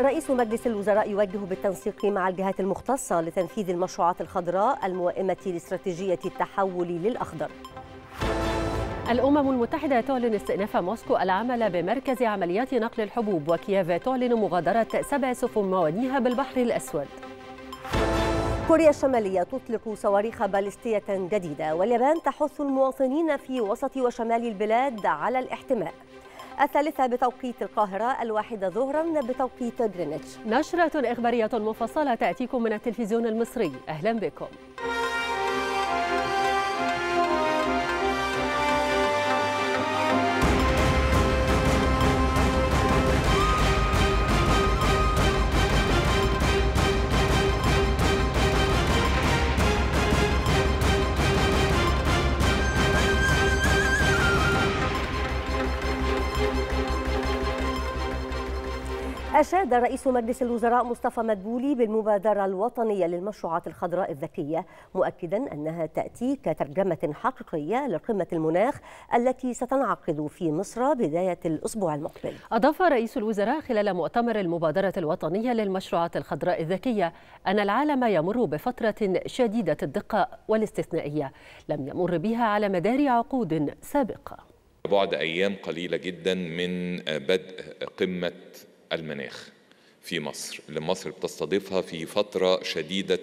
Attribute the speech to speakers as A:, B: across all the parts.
A: رئيس مجلس الوزراء يوجه بالتنسيق مع الجهات المختصة لتنفيذ
B: المشروعات الخضراء الموائمة لاستراتيجية التحول للأخضر الأمم المتحدة تعلن استئناف موسكو العمل بمركز عمليات نقل الحبوب وكييف تعلن مغادرة سبع سفن موانيها بالبحر الأسود
A: كوريا الشمالية تطلق صواريخ باليستية جديدة واليابان تحث المواطنين في وسط وشمال البلاد على الاحتماء الثالثة بتوقيت القاهرة الواحدة
B: ظهرا بتوقيت غرينتش نشرة إخبارية مفصلة تأتيكم من التلفزيون المصري أهلا بكم
A: أشاد رئيس مجلس الوزراء مصطفى مدبولي بالمبادرة الوطنية للمشروعات الخضراء الذكية مؤكدا أنها تأتي كترجمة حقيقية لقمة المناخ التي ستنعقد في مصر بداية الأسبوع المقبل
B: أضاف رئيس الوزراء خلال مؤتمر المبادرة الوطنية للمشروعات الخضراء الذكية أن العالم يمر بفترة شديدة الدقة والاستثنائية لم يمر بها على مدار عقود سابقة
C: بعد أيام قليلة جدا من بدء قمة المناخ في مصر اللي مصر بتستضيفها في فترة شديدة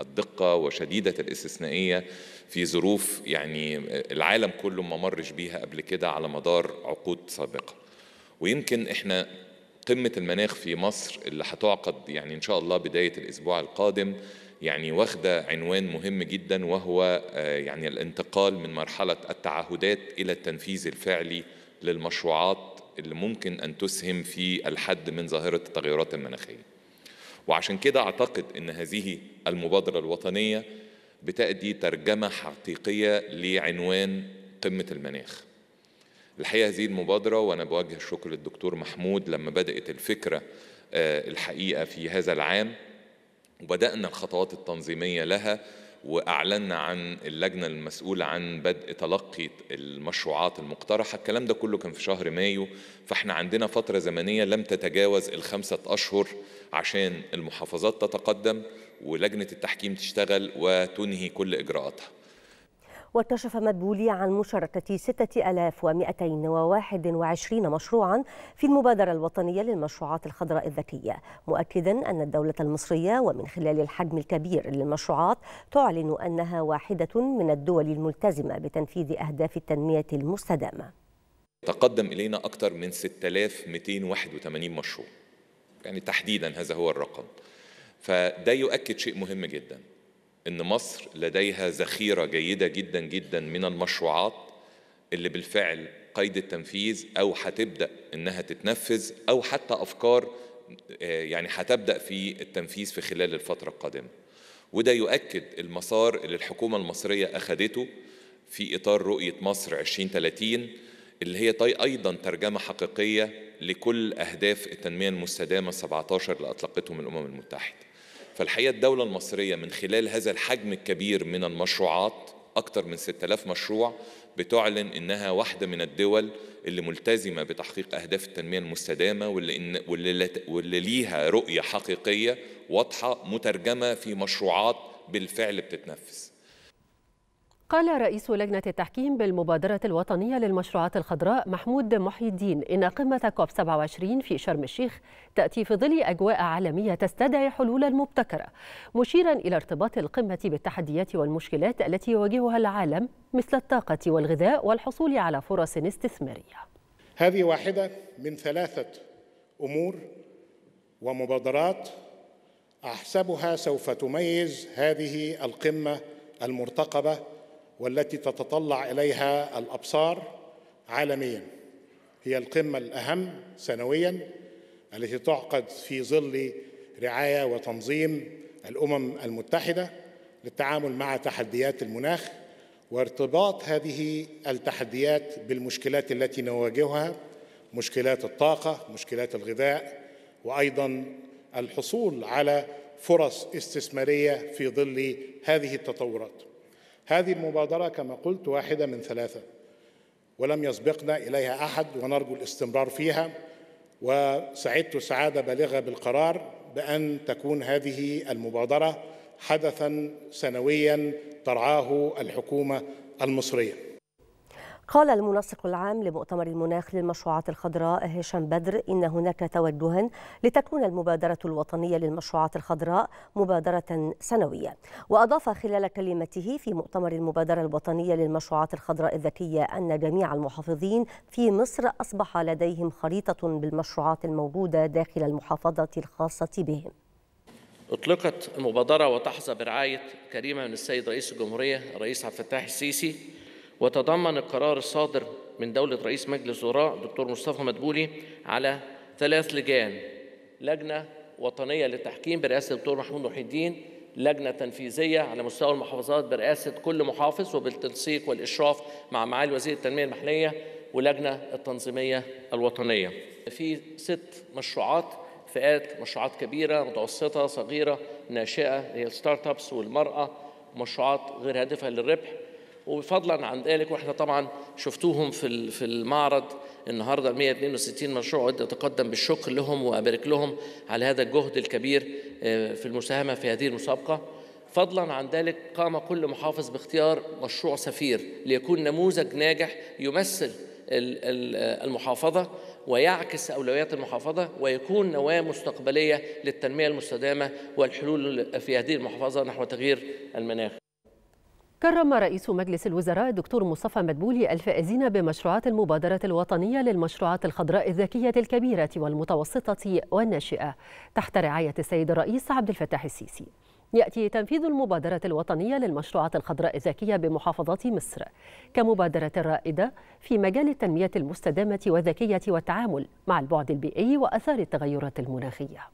C: الدقة وشديدة الاستثنائية في ظروف يعني العالم كله ما مرش بيها قبل كده على مدار عقود سابقة ويمكن احنا قمة المناخ في مصر اللي هتعقد يعني إن شاء الله بداية الأسبوع القادم يعني واخدة عنوان مهم جدا وهو آه، يعني الانتقال من مرحلة التعهدات إلى التنفيذ الفعلي للمشروعات اللي ممكن أن تسهم في الحد من ظاهرة التغيرات المناخية وعشان كده أعتقد أن هذه المبادرة الوطنية بتأدي ترجمة حقيقية لعنوان قمة المناخ الحقيقة هذه المبادرة وأنا بوجه الشكر للدكتور محمود لما بدأت الفكرة آه، الحقيقة في هذا العام وبدأنا الخطوات التنظيمية لها واعلنا عن اللجنه المسؤوله عن بدء تلقي المشروعات المقترحه الكلام ده كله كان في شهر مايو فاحنا عندنا فتره زمنيه لم تتجاوز الخمسه اشهر عشان المحافظات تتقدم ولجنه التحكيم تشتغل وتنهي كل اجراءاتها
A: وكشف مدبولي عن مشاركة 6221 مشروعا في المبادرة الوطنية للمشروعات الخضراء الذكية مؤكدا أن الدولة المصرية ومن خلال الحجم الكبير للمشروعات تعلن أنها واحدة من الدول الملتزمة بتنفيذ أهداف التنمية المستدامة
C: تقدم إلينا أكثر من 6281 مشروع يعني تحديدا هذا هو الرقم فده يؤكد شيء مهم جدا ان مصر لديها ذخيره جيده جدا جدا من المشروعات اللي بالفعل قيد التنفيذ او هتبدا انها تتنفذ او حتى افكار آه، يعني هتبدا في التنفيذ في خلال الفتره القادمه وده يؤكد المسار اللي الحكومه المصريه اخذته في اطار رؤيه مصر 2030 اللي هي طي ايضا ترجمه حقيقيه لكل اهداف التنميه المستدامه 17 اللي اطلقتهم الامم المتحده فالحقيقة الدولة المصرية من خلال هذا الحجم الكبير من المشروعات أكثر من 6000 مشروع بتعلن إنها واحدة من الدول اللي ملتزمة بتحقيق أهداف التنمية المستدامة واللي, إن واللي, واللي ليها رؤية حقيقية واضحة مترجمة في مشروعات بالفعل بتتنفذ
B: قال رئيس لجنة التحكيم بالمبادرة الوطنية للمشروعات الخضراء محمود محي الدين إن قمة كوب 27 في شرم الشيخ تأتي في ظل أجواء عالمية تستدعي حلولا مبتكرة مشيرا إلى ارتباط القمة بالتحديات والمشكلات التي يواجهها العالم مثل الطاقة والغذاء والحصول على فرص استثمارية
D: هذه واحدة من ثلاثة أمور ومبادرات أحسبها سوف تميز هذه القمة المرتقبة والتي تتطلع اليها الابصار عالميا هي القمه الاهم سنويا التي تعقد في ظل رعايه وتنظيم الامم المتحده للتعامل مع تحديات المناخ وارتباط هذه التحديات بالمشكلات التي نواجهها مشكلات الطاقه مشكلات الغذاء وايضا الحصول على فرص استثماريه في ظل هذه التطورات هذه المبادرة كما قلت واحدة من ثلاثة ولم يسبقنا إليها أحد ونرجو الاستمرار فيها وسعدت سعادة بالغة بالقرار بأن تكون هذه المبادرة حدثا سنويا ترعاه الحكومة المصرية
A: قال المنسق العام لمؤتمر المناخ للمشروعات الخضراء هشام بدر إن هناك توجها لتكون المبادرة الوطنية للمشروعات الخضراء مبادرة سنوية وأضاف خلال كلمته في مؤتمر المبادرة الوطنية للمشروعات الخضراء الذكية أن جميع المحافظين في مصر أصبح لديهم خريطة بالمشروعات الموجودة داخل المحافظة الخاصة بهم
E: أطلقت المبادرة وتحظى برعاية كريمة من السيد رئيس الجمهورية الرئيس عبد الفتاح السيسي وتضمن القرار الصادر من دولة رئيس مجلس الوزراء دكتور مصطفى مدبولي على ثلاث لجان لجنة وطنية للتحكيم برئاسة الدكتور محمود محي الدين لجنة تنفيذية على مستوى المحافظات برئاسة كل محافظ وبالتنسيق والإشراف مع معالي وزير التنمية المحلية ولجنة التنظيمية الوطنية في ست مشروعات فئات مشروعات كبيرة متوسطة صغيرة ناشئة هي الستارت ابس والمرأة مشروعات غير هادفة للربح وفضلا عن ذلك واحنا طبعا شفتوهم في في المعرض النهارده 162 مشروع عد اتقدم بالشكر لهم وابارك لهم على هذا الجهد الكبير آه، في المساهمه في هذه المسابقه فضلا عن ذلك قام كل محافظ باختيار مشروع سفير ليكون نموذج ناجح يمثل آه، المحافظة ويعكس أولويات المحافظة ويكون نواة مستقبلية للتنمية المستدامة والحلول في هذه المحافظة نحو تغيير المناخ
B: كرم رئيس مجلس الوزراء الدكتور مصطفى مدبولي الفائزين بمشروعات المبادرة الوطنية للمشروعات الخضراء الذكية الكبيرة والمتوسطة والناشئة تحت رعاية السيد الرئيس عبد الفتاح السيسي يأتي تنفيذ المبادرة الوطنية للمشروعات الخضراء الذكية بمحافظات مصر كمبادرة رائدة في مجال التنمية المستدامة والذكية والتعامل مع البعد البيئي وأثار التغيرات المناخية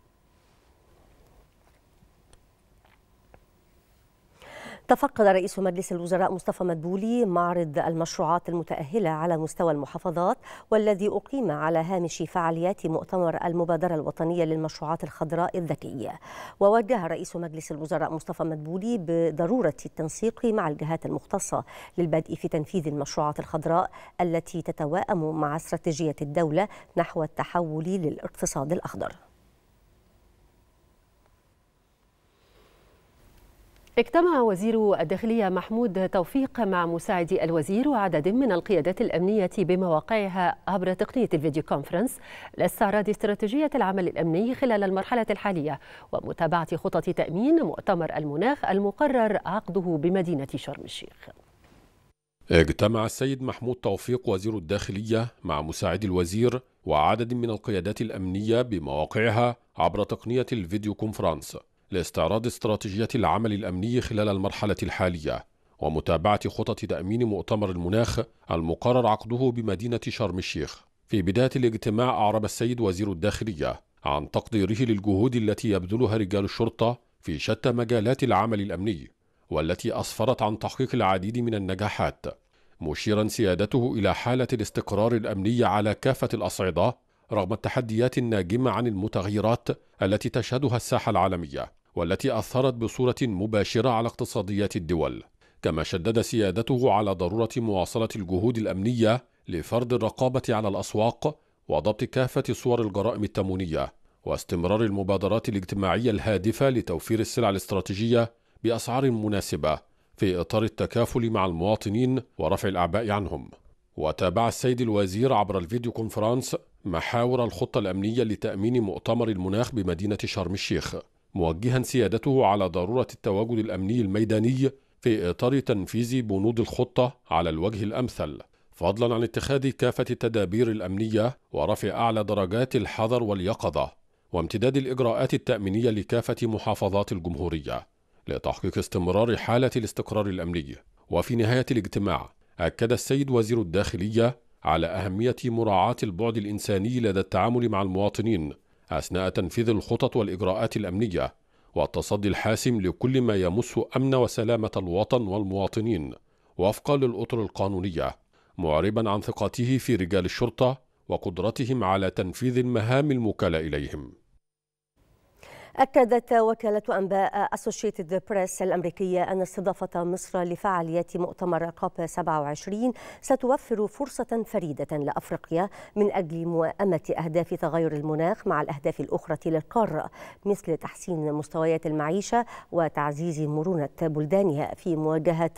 A: تفقد رئيس مجلس الوزراء مصطفى مدبولي معرض المشروعات المتأهلة على مستوى المحافظات والذي أقيم على هامش فعاليات مؤتمر المبادرة الوطنية للمشروعات الخضراء الذكية ووجه رئيس مجلس الوزراء مصطفى مدبولي بضرورة التنسيق مع الجهات المختصة للبدء في تنفيذ المشروعات الخضراء التي تتوائم مع استراتيجية الدولة نحو التحول
B: للاقتصاد الأخضر اجتمع وزير الداخلية محمود توفيق مع مساعد الوزير وعدد من القيادات الأمنية بمواقعها عبر تقنية الفيديو كونفرنس لاستعراض استراتيجية العمل الأمني خلال المرحلة الحالية ومتابعة خطط تأمين مؤتمر المناخ المقرر عقده بمدينة شرم الشيخ.
F: اجتمع السيد محمود توفيق وزير الداخلية مع مساعد الوزير وعدد من القيادات الأمنية بمواقعها عبر تقنية الفيديو كونفرنس لاستعراض استراتيجية العمل الأمني خلال المرحلة الحالية ومتابعة خطط تأمين مؤتمر المناخ المقرر عقده بمدينة شرم الشيخ في بداية الاجتماع أعرب السيد وزير الداخلية عن تقديره للجهود التي يبذلها رجال الشرطة في شتى مجالات العمل الأمني والتي أسفرت عن تحقيق العديد من النجاحات مشيرا سيادته إلى حالة الاستقرار الأمني على كافة الأصعدة رغم التحديات الناجمة عن المتغيرات التي تشهدها الساحة العالمية والتي أثرت بصورة مباشرة على اقتصاديات الدول كما شدد سيادته على ضرورة مواصلة الجهود الأمنية لفرض الرقابة على الأسواق وضبط كافة صور الجرائم التمونية واستمرار المبادرات الاجتماعية الهادفة لتوفير السلع الاستراتيجية بأسعار مناسبة في إطار التكافل مع المواطنين ورفع الأعباء عنهم وتابع السيد الوزير عبر الفيديو كونفرانس محاور الخطة الأمنية لتأمين مؤتمر المناخ بمدينة شرم الشيخ موجها سيادته على ضروره التواجد الامني الميداني في اطار تنفيذ بنود الخطه على الوجه الامثل فضلا عن اتخاذ كافه التدابير الامنيه ورفع اعلى درجات الحذر واليقظه وامتداد الاجراءات التامينيه لكافه محافظات الجمهوريه لتحقيق استمرار حاله الاستقرار الامني وفي نهايه الاجتماع اكد السيد وزير الداخليه على اهميه مراعاه البعد الانساني لدى التعامل مع المواطنين أثناء تنفيذ الخطط والإجراءات الأمنية والتصدي الحاسم لكل ما يمس أمن وسلامة الوطن والمواطنين وفقا للأطر القانونية معربا عن ثقته في رجال الشرطة وقدرتهم على تنفيذ المهام المكالة إليهم
A: أكدت وكالة أنباء أسوشيتد بريس الأمريكية أن استضافة مصر لفعاليات مؤتمر كوب 27 ستوفر فرصة فريدة لأفريقيا من أجل مواءمة أهداف تغير المناخ مع الأهداف الأخرى للقارة مثل تحسين مستويات المعيشة وتعزيز مرونة بلدانها في مواجهة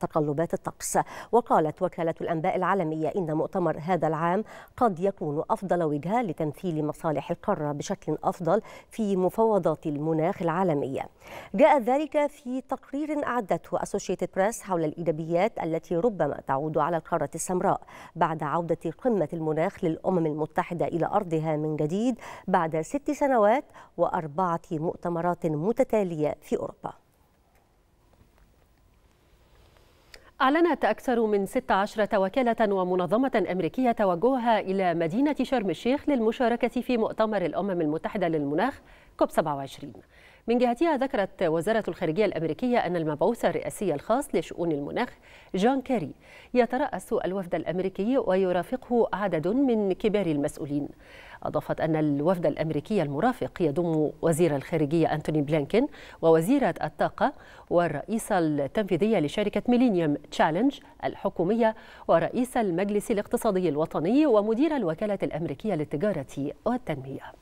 A: تقلبات الطقس وقالت وكالة الأنباء العالمية إن مؤتمر هذا العام قد يكون أفضل وجهة لتمثيل مصالح القارة بشكل أفضل في مفاوضات مفاوضات المناخ العالمية جاء ذلك في تقرير أعدته أسوشيتد بريس حول الإيجابيات التي ربما تعود على القارة السمراء بعد عودة قمة المناخ للأمم المتحدة إلى أرضها من جديد بعد ست سنوات وأربعة مؤتمرات متتالية في أوروبا
B: أعلنت أكثر من 16 وكالة ومنظمة أمريكية توجهها إلى مدينة شرم الشيخ للمشاركة في مؤتمر الأمم المتحدة للمناخ كوب 27 من جهتها ذكرت وزارة الخارجية الأمريكية أن المبعوث الرئاسي الخاص لشؤون المناخ جون كيري يترأس الوفد الأمريكي ويرافقه عدد من كبار المسؤولين أضافت أن الوفد الأمريكي المرافق يضم وزير الخارجية أنتوني بلينكن ووزيرة الطاقة والرئيسة التنفيذية لشركة ميلينيوم تشالنج الحكومية ورئيس المجلس الاقتصادي الوطني ومدير الوكالة الأمريكية للتجارة والتنمية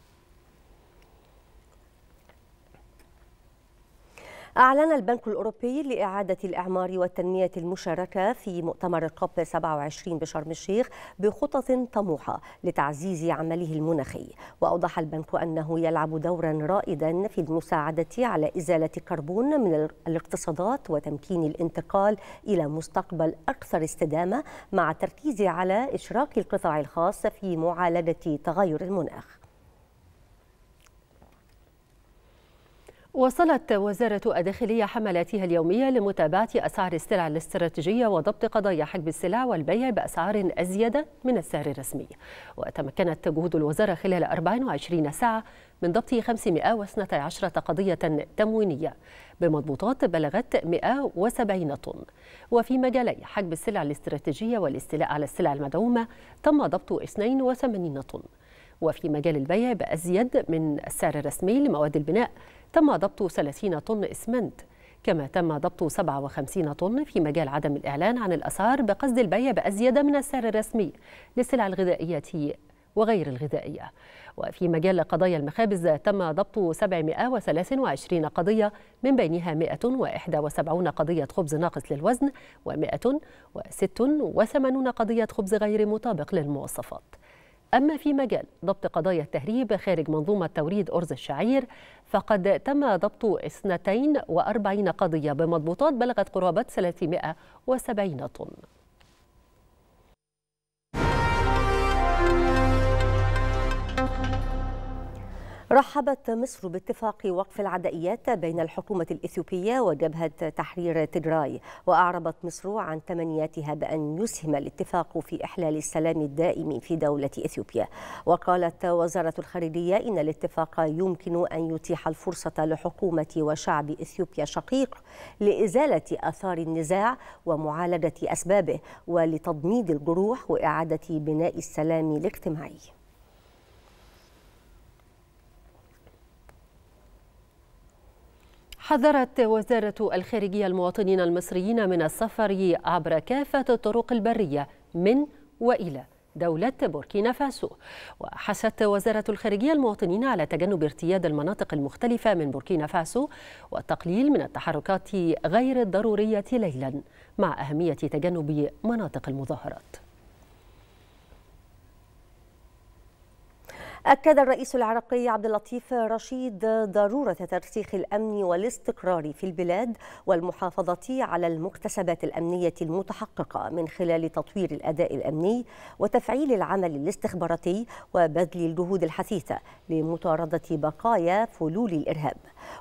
A: أعلن البنك الأوروبي لإعادة الإعمار والتنمية المشاركة في مؤتمر الكوب 27 بشرم الشيخ بخطط طموحة لتعزيز عمله المناخي وأوضح البنك أنه يلعب دورا رائدا في المساعدة على إزالة كربون من الاقتصادات وتمكين الانتقال إلى مستقبل أكثر استدامة مع التركيز على إشراك القطاع الخاص في معالجة تغير المناخ
B: وصلت وزارة الداخلية حملاتها اليومية لمتابعة أسعار السلع الاستراتيجية وضبط قضايا حجب السلع والبيع بأسعار أزيد من السعر الرسمي وتمكنت جهود الوزارة خلال 24 ساعة من ضبط 512 قضية تموينية بمضبوطات بلغت 170 طن وفي مجالي حجب السلع الاستراتيجية والاستيلاء على السلع المدعومة تم ضبط 82 طن وفي مجال البيع بأزيد من السعر الرسمي لمواد البناء تم ضبط 30 طن إسمنت كما تم ضبط 57 طن في مجال عدم الإعلان عن الأسعار بقصد البيع بأزيد من السعر الرسمي للسلع الغذائية وغير الغذائية وفي مجال قضايا المخابز تم ضبط 723 قضية من بينها 171 قضية خبز ناقص للوزن و186 قضية خبز غير مطابق للمواصفات أما في مجال ضبط قضايا التهريب خارج منظومة توريد أرز الشعير فقد تم ضبط 42 قضية بمضبوطات بلغت قرابة 370 طن
A: رحبت مصر باتفاق وقف العدائيات بين الحكومة الإثيوبية وجبهة تحرير تجراي وأعربت مصر عن تمنياتها بأن يسهم الاتفاق في إحلال السلام الدائم في دولة إثيوبيا وقالت وزارة الخارجية إن الاتفاق يمكن أن يتيح الفرصة لحكومة وشعب إثيوبيا شقيق لإزالة آثار النزاع ومعالجة أسبابه ولتضميد الجروح وإعادة بناء السلام الاجتماعي
B: حذرت وزارة الخارجية المواطنين المصريين من السفر عبر كافة الطرق البرية من وإلى دولة بوركينا فاسو وحثت وزارة الخارجية المواطنين على تجنب ارتياد المناطق المختلفة من بوركينا فاسو والتقليل من التحركات غير الضرورية ليلا مع أهمية تجنب مناطق المظاهرات
A: أكد الرئيس العراقي عبد اللطيف رشيد ضرورة ترسيخ الأمن والاستقرار في البلاد والمحافظة على المكتسبات الأمنية المتحققة من خلال تطوير الأداء الأمني وتفعيل العمل الاستخباراتي وبذل الجهود الحثيثة لمطاردة بقايا فلول الإرهاب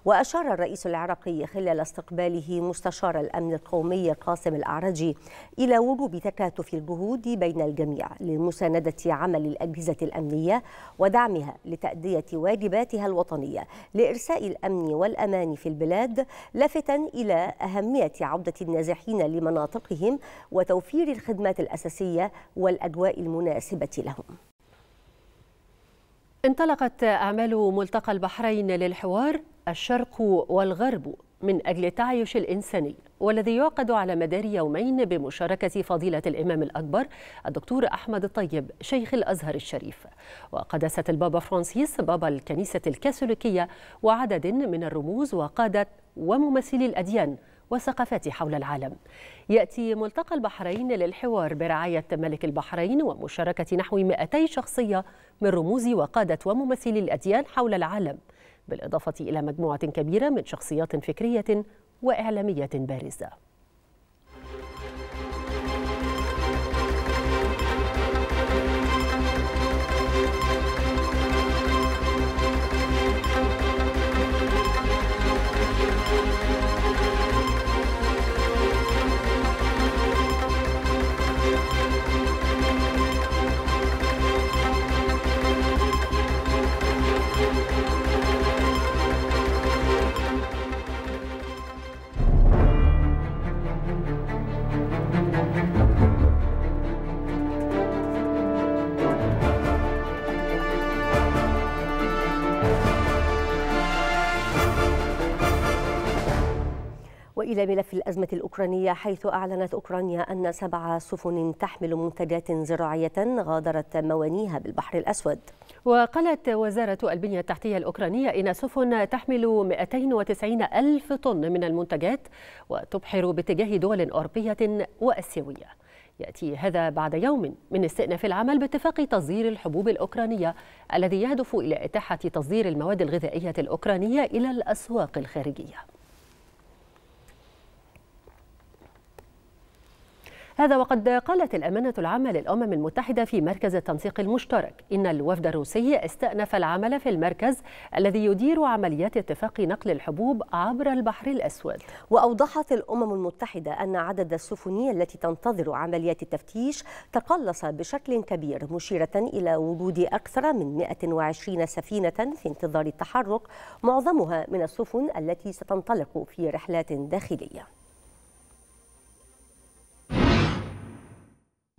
A: وأشار الرئيس العراقي خلال استقباله مستشار الأمن القومي قاسم الأعرجي إلى وجوب تكاتف الجهود بين الجميع لمساندة عمل الأجهزة الأمنية ودعمها لتأدية واجباتها الوطنية لإرساء الأمن والأمان في البلاد لافتا إلى أهمية عودة النازحين لمناطقهم وتوفير الخدمات الأساسية والأجواء المناسبة لهم
B: انطلقت أعمال ملتقى البحرين للحوار الشرق والغرب من أجل التعايش الإنساني والذي يعقد على مدار يومين بمشاركة فضيلة الإمام الأكبر الدكتور أحمد الطيب شيخ الأزهر الشريف وقداسة البابا فرانسيس بابا الكنيسة الكاثوليكية وعدد من الرموز وقادة وممثلي الأديان وثقافات حول العالم يأتي ملتقى البحرين للحوار برعاية ملك البحرين ومشاركة نحو 200 شخصية من رموز وقادة وممثلي الأديان حول العالم بالإضافة إلى مجموعة كبيرة من شخصيات فكرية وإعلامية بارزة
A: وإلى ملف الأزمة الأوكرانية حيث أعلنت أوكرانيا أن سبع سفن
B: تحمل منتجات زراعية غادرت موانيها بالبحر الأسود وقالت وزارة البنية التحتية الأوكرانية إن سفن تحمل 290 ألف طن من المنتجات وتبحر باتجاه دول أوروبية وأسيوية يأتي هذا بعد يوم من استئناف العمل باتفاق تصدير الحبوب الأوكرانية الذي يهدف إلى إتاحة تصدير المواد الغذائية الأوكرانية إلى الأسواق الخارجية هذا وقد قالت الأمانة العامة للأمم المتحدة في مركز التنسيق المشترك إن الوفد الروسي استأنف العمل في المركز الذي يدير عمليات اتفاق نقل الحبوب عبر البحر الأسود وأوضحت الأمم المتحدة أن عدد السفن التي تنتظر عمليات
A: التفتيش تقلص بشكل كبير مشيرة إلى وجود أكثر من 120 سفينة في انتظار التحرك معظمها من السفن التي ستنطلق في رحلات داخلية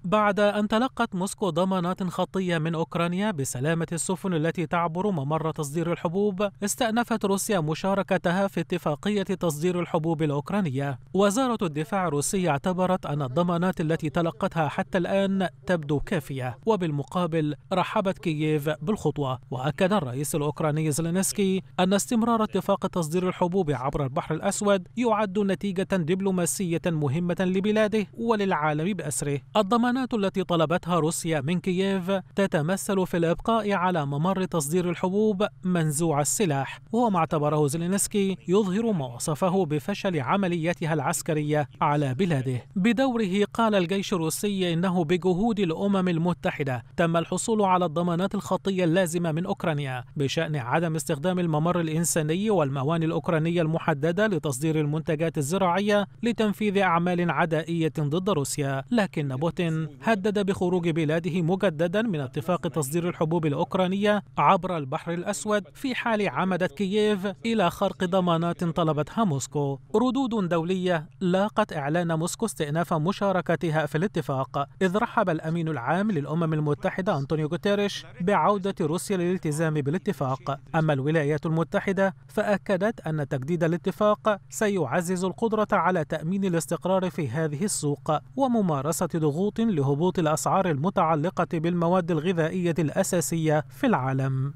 G: بعد أن تلقت موسكو ضمانات خطية من أوكرانيا بسلامة السفن التي تعبر ممر تصدير الحبوب، استأنفت روسيا مشاركتها في اتفاقية تصدير الحبوب الأوكرانية. وزارة الدفاع الروسية اعتبرت أن الضمانات التي تلقتها حتى الآن تبدو كافية، وبالمقابل رحبت كييف بالخطوة، وأكد الرئيس الأوكراني زلينسكي أن استمرار اتفاق تصدير الحبوب عبر البحر الأسود يعد نتيجة دبلوماسية مهمة لبلاده وللعالم بأسره. الضمان الخيارات التي طلبتها روسيا من كييف تتمثل في الإبقاء على ممر تصدير الحبوب منزوع السلاح وهو ما اعتبره زيلينسكي يظهر ما وصفه بفشل عمليتها العسكرية على بلاده بدوره قال الجيش الروسي إنه بجهود الأمم المتحدة تم الحصول على الضمانات الخطية اللازمة من أوكرانيا بشأن عدم استخدام الممر الإنساني والموانئ الأوكرانية المحددة لتصدير المنتجات الزراعية لتنفيذ أعمال عدائية ضد روسيا لكن بوتين هدد بخروج بلاده مجددا من اتفاق تصدير الحبوب الأوكرانية عبر البحر الأسود في حال عمدت كييف إلى خرق ضمانات طلبتها موسكو ردود دولية لاقت إعلان موسكو استئناف مشاركتها في الاتفاق إذ رحب الأمين العام للأمم المتحدة أنطونيو غوتيريش بعودة روسيا للالتزام بالاتفاق أما الولايات المتحدة فأكدت أن تجديد الاتفاق سيعزز القدرة على تأمين الاستقرار في هذه السوق وممارسة ضغوط لهبوط الأسعار المتعلقة بالمواد الغذائية الأساسية في العالم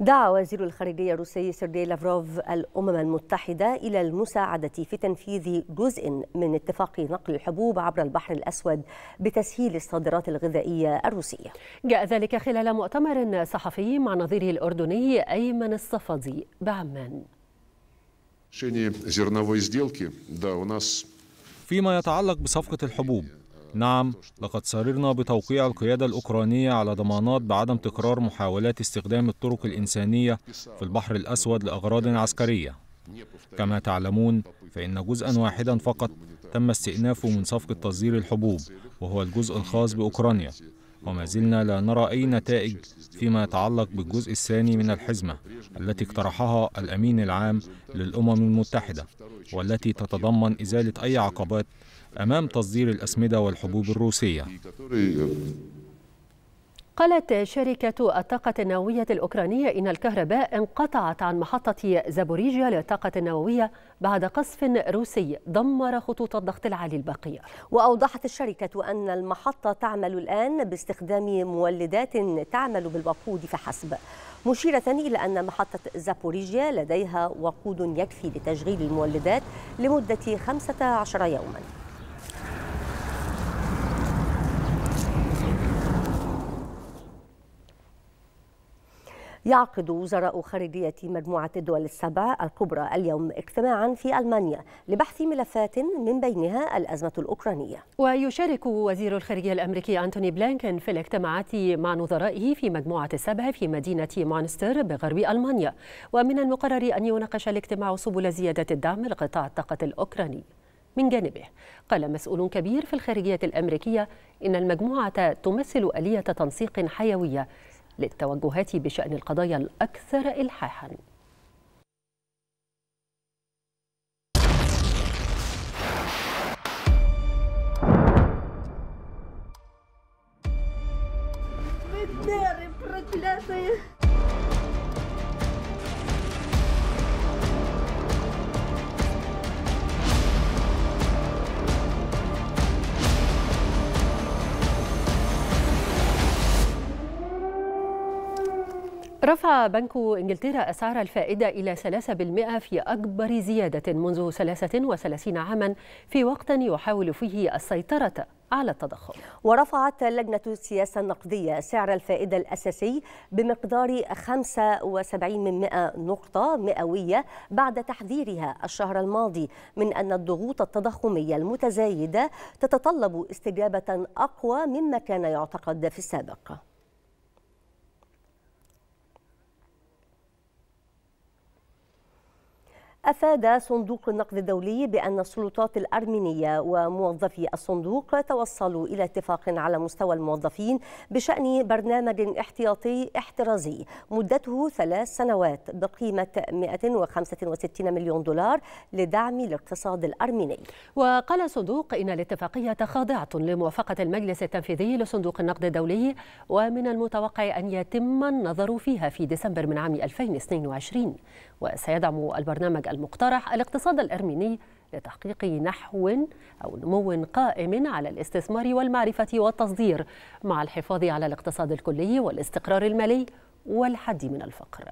A: دعا وزير الخارجية الروسي سيرجي لافروف الأمم المتحدة إلى المساعدة في تنفيذ جزء من اتفاق نقل الحبوب عبر البحر الأسود بتسهيل الصادرات الغذائية الروسية
B: جاء ذلك خلال مؤتمر صحفي مع نظيره الأردني أيمن الصفدي بعمان
H: فيما يتعلق بصفقة الحبوب نعم لقد سررنا بتوقيع القيادة الأوكرانية على ضمانات بعدم تكرار محاولات استخدام الطرق الإنسانية في البحر الأسود لأغراض عسكرية كما تعلمون فإن جزءا واحدا فقط تم استئنافه من صفقة تصدير الحبوب وهو الجزء الخاص بأوكرانيا وما زلنا لا نرى أي نتائج فيما يتعلق بالجزء الثاني من الحزمة التي اقترحها الأمين العام للأمم المتحدة والتي تتضمن إزالة أي عقبات أمام تصدير الأسمدة والحبوب الروسية
B: قالت شركة الطاقة النووية الأوكرانية إن الكهرباء انقطعت عن محطة زابوريجيا للطاقة النووية بعد قصف روسي دمر خطوط الضغط العالي الباقية وأوضحت
A: الشركة أن المحطة تعمل الآن باستخدام مولدات تعمل بالوقود فحسب مشيرة إلى أن محطة زابوريجيا لديها وقود يكفي لتشغيل المولدات لمدة 15 يوماً يعقد وزراء خارجية مجموعة الدول السبع الكبرى اليوم اجتماعا في ألمانيا لبحث ملفات من بينها الأزمة الأوكرانية
B: ويشارك وزير الخارجية الأمريكي أنتوني بلينكن في الاجتماعات مع نظرائه في مجموعة السبع في مدينة مونستر بغرب ألمانيا ومن المقرر أن يناقش الاجتماع سبل زيادة الدعم لقطاع الطاقة الأوكراني من جانبه قال مسؤول كبير في الخارجية الأمريكية إن المجموعة تمثل آلية تنسيق حيوية للتوجهات بشأن القضايا الأكثر إلحاحاً
I: проклятые.
B: رفع بنك إنجلترا أسعار الفائدة إلى 3% في أكبر زيادة منذ 33 عاما في وقت يحاول فيه السيطرة على التضخم
A: ورفعت لجنة السياسة النقدية سعر الفائدة الأساسي بمقدار 75 من 100 نقطة مئوية بعد تحذيرها الشهر الماضي من أن الضغوط التضخمية المتزايدة تتطلب استجابة أقوى مما كان يعتقد في السابق أفاد صندوق النقد الدولي بأن السلطات الأرمينية وموظفي الصندوق توصلوا إلى اتفاق على مستوى الموظفين بشأن برنامج احتياطي احترازي مدته ثلاث سنوات بقيمة 165 مليون
B: دولار لدعم الاقتصاد الأرميني وقال الصندوق إن الاتفاقية خاضعة لموافقة المجلس التنفيذي لصندوق النقد الدولي ومن المتوقع أن يتم النظر فيها في ديسمبر من عام 2022 وسيدعم البرنامج المقترح الاقتصاد الأرميني لتحقيق نحو أو نمو قائم على الاستثمار والمعرفة والتصدير مع الحفاظ على الاقتصاد الكلي والاستقرار المالي والحد من الفقر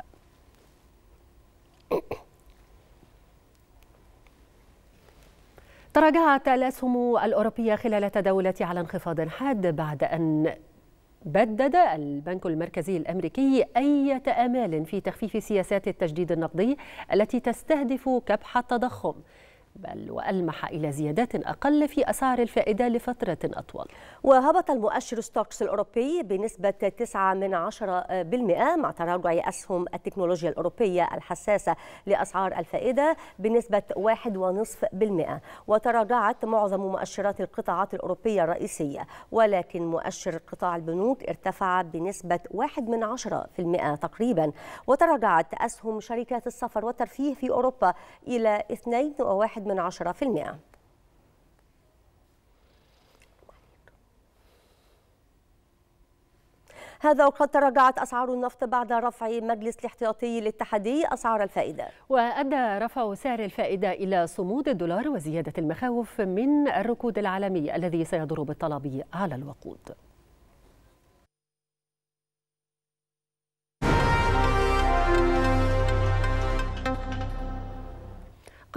B: تراجعت الأسهم الأوروبية خلال تداولات على انخفاض حاد بعد أن بدد البنك المركزي الامريكي اي امال في تخفيف سياسات التجديد النقدي التي تستهدف كبح التضخم بل وألمح إلى زيادات أقل في أسعار الفائدة لفترة أطول وهبط المؤشر ستوكس الأوروبي بنسبة 9 من
A: 10% مع تراجع أسهم التكنولوجيا الأوروبية الحساسة لأسعار الفائدة بنسبة 1.5% وتراجعت معظم مؤشرات القطاعات الأوروبية الرئيسية ولكن مؤشر قطاع البنوك ارتفع بنسبة 1 من 10% تقريبا وتراجعت أسهم شركات السفر والترفيه في أوروبا إلى 2.1 من 10% هذا وقد تراجعت أسعار النفط بعد رفع مجلس الاحتياطي الاتحادي أسعار الفائدة
B: وأدى رفع سعر الفائدة إلى صمود الدولار وزيادة المخاوف من الركود العالمي الذي سيضر بالطلب على الوقود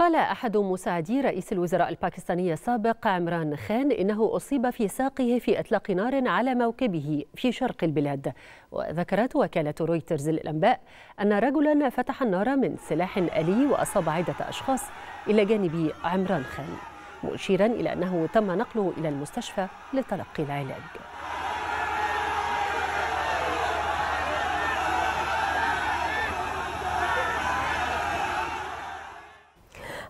B: قال أحد مساعدي رئيس الوزراء الباكستاني السابق عمران خان إنه أصيب في ساقه في إطلاق نار على موكبه في شرق البلاد وذكرت وكالة رويترز للأنباء أن رجلا فتح النار من سلاح آلي وأصاب عدة أشخاص إلى جانب عمران خان مشيرا إلى أنه تم نقله إلى المستشفى لتلقي العلاج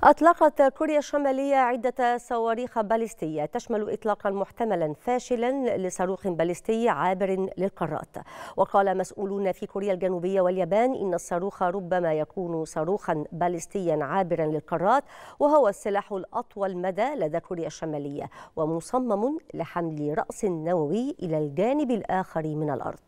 A: أطلقت كوريا الشمالية عدة صواريخ باليستية تشمل إطلاقا محتملا فاشلا لصاروخ باليستي عابر للقارات وقال مسؤولون في كوريا الجنوبية واليابان إن الصاروخ ربما يكون صاروخا باليستيا عابرا للقارات وهو السلاح الأطول مدى لدى كوريا الشمالية ومصمم لحمل رأس نووي إلى الجانب الآخر من الأرض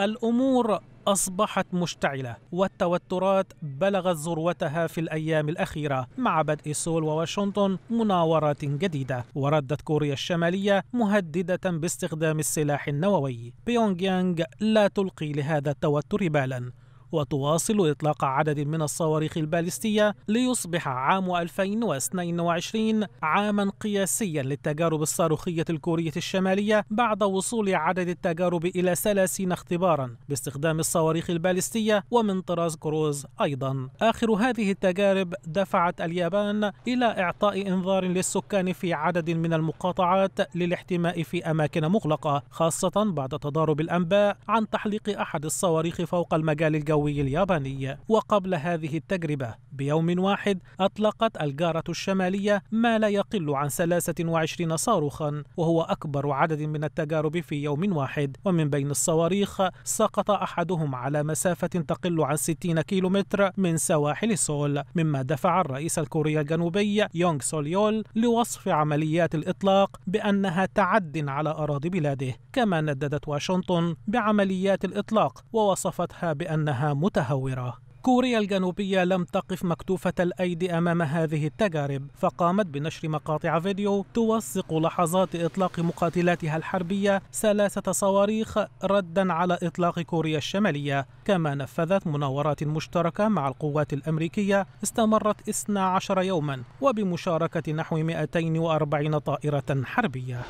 G: الأمور أصبحت مشتعلة والتوترات بلغت ذروتها في الأيام الأخيرة مع بدء سول وواشنطن مناورات جديدة وردت كوريا الشمالية مهددة باستخدام السلاح النووي بيونغ يانغ لا تلقي لهذا التوتر بالا وتواصل إطلاق عدد من الصواريخ البالستية ليصبح عام 2022 عاما قياسيا للتجارب الصاروخية الكورية الشمالية بعد وصول عدد التجارب إلى 30 اختبارا باستخدام الصواريخ البالستية ومن طراز كروز أيضا آخر هذه التجارب دفعت اليابان إلى إعطاء إنذار للسكان في عدد من المقاطعات للاحتماء في أماكن مغلقة خاصة بعد تضارب الأنباء عن تحليق أحد الصواريخ فوق المجال الجوي الجوي الياباني وقبل هذه التجربة بيوم واحد أطلقت الجارة الشمالية ما لا يقل عن 23 صاروخا وهو أكبر عدد من التجارب في يوم واحد ومن بين الصواريخ سقط أحدهم على مسافة تقل عن 60 كيلومتر من سواحل سول مما دفع الرئيس الكوري الجنوبي يونغ سوليول لوصف عمليات الإطلاق بأنها تعد على أراضي بلاده كما نددت واشنطن بعمليات الإطلاق ووصفتها بأنها متهورة كوريا الجنوبية لم تقف مكتوفة الأيدي أمام هذه التجارب فقامت بنشر مقاطع فيديو توثق لحظات إطلاق مقاتلاتها الحربية ثلاثة صواريخ ردا على إطلاق كوريا الشمالية كما نفذت مناورات مشتركة مع القوات الأمريكية استمرت 12 يوما وبمشاركة نحو 240 طائرة حربية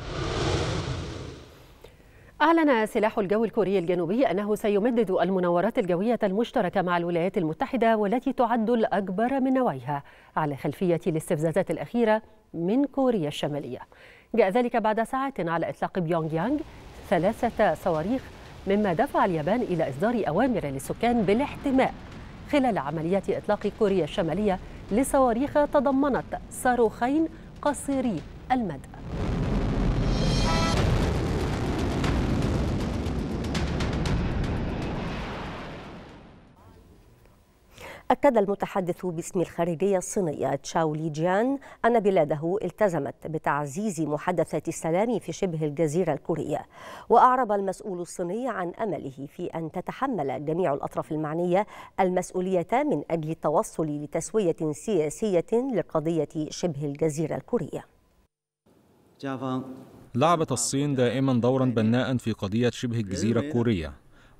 B: أعلن سلاح الجو الكوري الجنوبي أنه سيمدد المناورات الجوية المشتركة مع الولايات المتحدة والتي تعد الأكبر من نوعها على خلفية الاستفزازات الأخيرة من كوريا الشمالية جاء ذلك بعد ساعات على إطلاق بيونغ يانغ ثلاثة صواريخ مما دفع اليابان إلى إصدار أوامر للسكان بالاحتماء خلال عملية إطلاق كوريا الشمالية لصواريخ تضمنت صاروخين قصيري المدى
A: أكد المتحدث باسم الخارجية الصينية تشاو لي جيان أن بلاده التزمت بتعزيز محادثات السلام في شبه الجزيرة الكورية وأعرب المسؤول الصيني عن أمله في أن تتحمل جميع الأطراف المعنية المسؤولية من أجل التوصل لتسوية سياسية لقضية شبه الجزيرة الكورية
H: لعبت الصين دائما دورا بناء في قضية شبه الجزيرة الكورية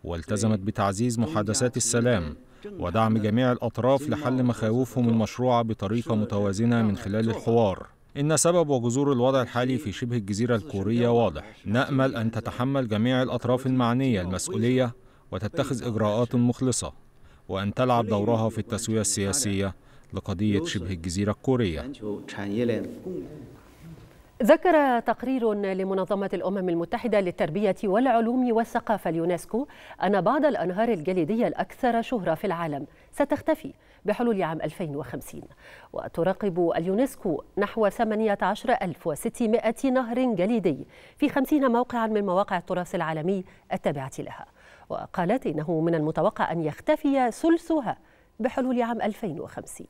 H: والتزمت بتعزيز محادثات السلام ودعم جميع الأطراف لحل مخاوفهم المشروعة بطريقة يعني؟ متوازنة من خلال يعني؟ الحوار إن سبب وجذور الوضع الحالي في شبه الجزيرة الكورية واضح نأمل أن تتحمل جميع الأطراف المعنية المسؤولية وتتخذ إجراءات مخلصة وأن تلعب دورها في التسوية السياسية لقضية شبه الجزيرة الكورية
B: ذكر تقرير لمنظمة الأمم المتحدة للتربية والعلوم والثقافة اليونسكو أن بعض الأنهار الجليدية الأكثر شهرة في العالم ستختفي بحلول عام 2050 وتراقب اليونسكو نحو 18600 نهر جليدي في 50 موقعا من مواقع التراث العالمي التابعة لها وقالت إنه من المتوقع أن يختفي ثلثها بحلول عام 2050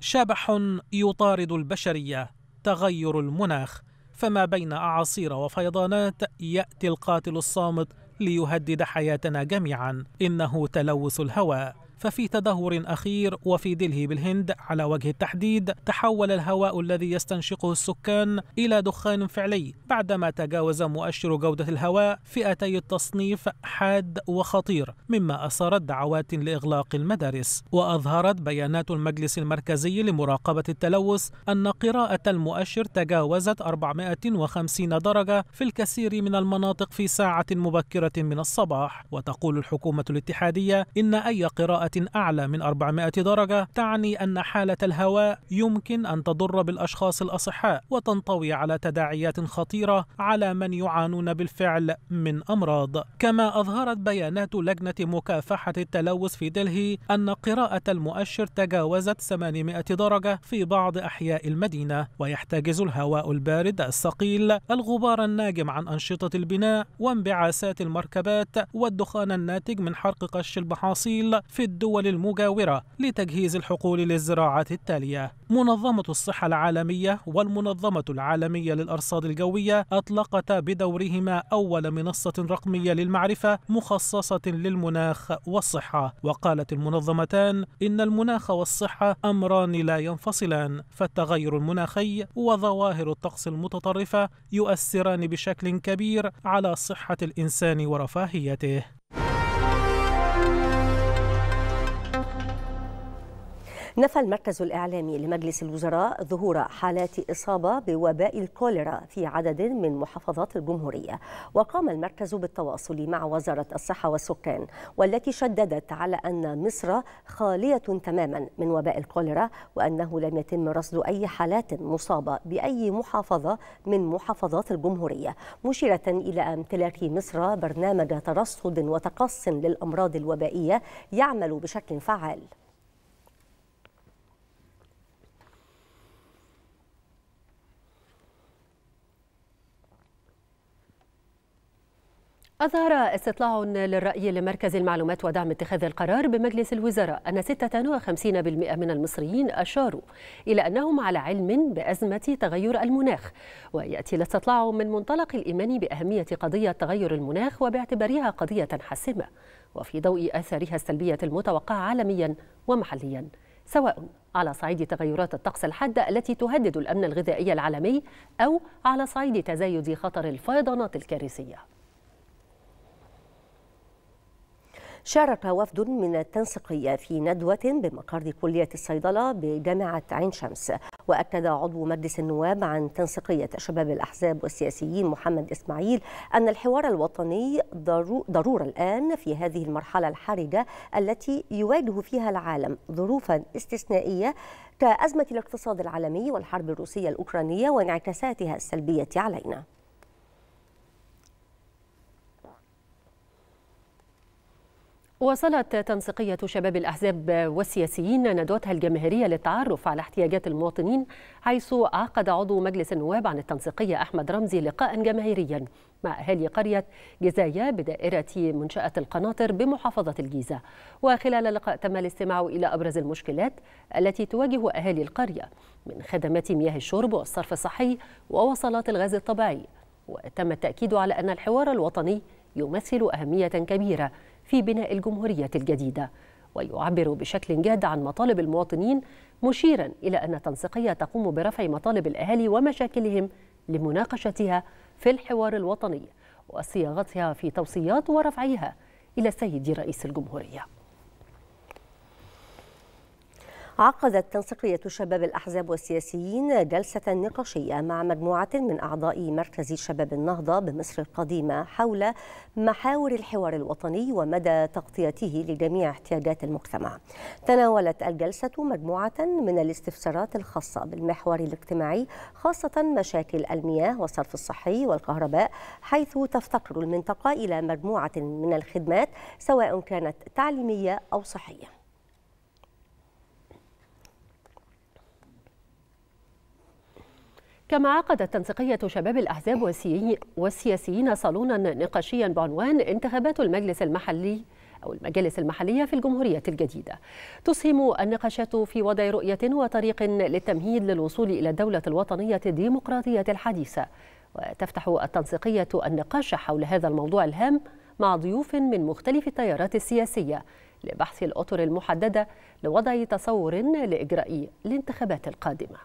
G: شبح يطارد البشريه تغير المناخ فما بين أعاصير وفيضانات يأتي القاتل الصامت ليهدد حياتنا جميعا إنه تلوث الهواء ففي تدهور أخير وفي دلهي بالهند على وجه التحديد تحول الهواء الذي يستنشقه السكان إلى دخان فعلي بعدما تجاوز مؤشر جودة الهواء فئتي التصنيف حاد وخطير مما أثارت دعوات لإغلاق المدارس وأظهرت بيانات المجلس المركزي لمراقبة التلوث أن قراءة المؤشر تجاوزت 450 درجة في الكثير من المناطق في ساعة مبكرة من الصباح وتقول الحكومة الاتحادية إن أي قراءة أعلى من 400 درجة تعني أن حالة الهواء يمكن أن تضر بالأشخاص الأصحاء وتنطوي على تداعيات خطيرة على من يعانون بالفعل من أمراض كما أظهرت بيانات لجنة مكافحة التلوث في دلهي أن قراءة المؤشر تجاوزت 800 درجة في بعض أحياء المدينة ويحتجز الهواء البارد الثقيل الغبار الناجم عن أنشطة البناء وانبعاثات المركبات والدخان الناتج من حرق قش المحاصيل في الدول المجاورة لتجهيز الحقول للزراعات التالية منظمة الصحة العالمية والمنظمة العالمية للأرصاد الجوية أطلقتا بدورهما أول منصة رقمية للمعرفة مخصصة للمناخ والصحة وقالت المنظمتان إن المناخ والصحة أمران لا ينفصلان فالتغير المناخي وظواهر الطقس المتطرفة يؤثران بشكل كبير على صحة الإنسان ورفاهيته
A: نفى المركز الإعلامي لمجلس الوزراء ظهور حالات إصابة بوباء الكوليرا في عدد من محافظات الجمهورية وقام المركز بالتواصل مع وزارة الصحة والسكان والتي شددت على أن مصر خالية تماما من وباء الكوليرا وأنه لم يتم رصد أي حالات مصابة بأي محافظة من محافظات الجمهورية مشيرة إلى امتلاك مصر برنامج ترصد وتقص للأمراض الوبائية يعمل بشكل فعال
B: أظهر استطلاع للرأي لمركز المعلومات ودعم اتخاذ القرار بمجلس الوزراء أن 56% من المصريين أشاروا إلى أنهم على علم بأزمة تغير المناخ ويأتي الاستطلاع من منطلق الإيمان بأهمية قضية تغير المناخ وباعتبارها قضية حاسمة وفي ضوء آثارها السلبية المتوقعة عالميا ومحليا سواء على صعيد تغيرات الطقس الحادة التي تهدد الأمن الغذائي العالمي أو على صعيد تزايد خطر الفيضانات الكارثية
A: شارك وفد من التنسيقية في ندوة بمقر كلية الصيدلة بجامعة عين شمس وأكد عضو مجلس النواب عن تنسيقية شباب الأحزاب والسياسيين محمد إسماعيل أن الحوار الوطني ضرورة الآن في هذه المرحلة الحرجة التي يواجه فيها العالم ظروفا استثنائية كأزمة الاقتصاد العالمي والحرب الروسية الأوكرانية وانعكاساتها
B: السلبية علينا وصلت تنسيقية شباب الأحزاب والسياسيين ندوتها الجماهيرية للتعرف على احتياجات المواطنين حيث عقد عضو مجلس النواب عن التنسيقية أحمد رمزي لقاء جماهيريا مع أهالي قرية جزايا بدائرة منشأة القناطر بمحافظة الجيزة وخلال اللقاء تم الاستماع إلى أبرز المشكلات التي تواجه أهالي القرية من خدمات مياه الشرب والصرف الصحي ووصلات الغاز الطبيعي وتم التأكيد على أن الحوار الوطني يمثل أهمية كبيرة في بناء الجمهورية الجديدة ويعبر بشكل جاد عن مطالب المواطنين مشيرا إلى أن تنسيقية تقوم برفع مطالب الأهالي ومشاكلهم لمناقشتها في الحوار الوطني وصياغتها في توصيات ورفعها إلى سيد رئيس الجمهورية
A: عقدت تنسيقية شباب الأحزاب والسياسيين جلسة نقاشية مع مجموعة من أعضاء مركز شباب النهضة بمصر القديمة حول محاور الحوار الوطني ومدى تغطيته لجميع احتياجات المجتمع تناولت الجلسة مجموعة من الاستفسارات الخاصة بالمحور الاجتماعي خاصة مشاكل المياه والصرف الصحي والكهرباء حيث تفتقر المنطقة إلى مجموعة من الخدمات سواء كانت تعليمية أو صحية
B: كما عقدت تنسيقية شباب الأحزاب والسياسيين صالونا نقاشيا بعنوان انتخابات المجلس المحلي أو المجالس المحلية في الجمهورية الجديدة تسهم النقاشات في وضع رؤية وطريق للتمهيد للوصول إلى الدولة الوطنية الديمقراطية الحديثة وتفتح التنسيقية النقاش حول هذا الموضوع الهام مع ضيوف من مختلف التيارات السياسية لبحث الأطر المحددة لوضع تصور لإجراء الانتخابات القادمة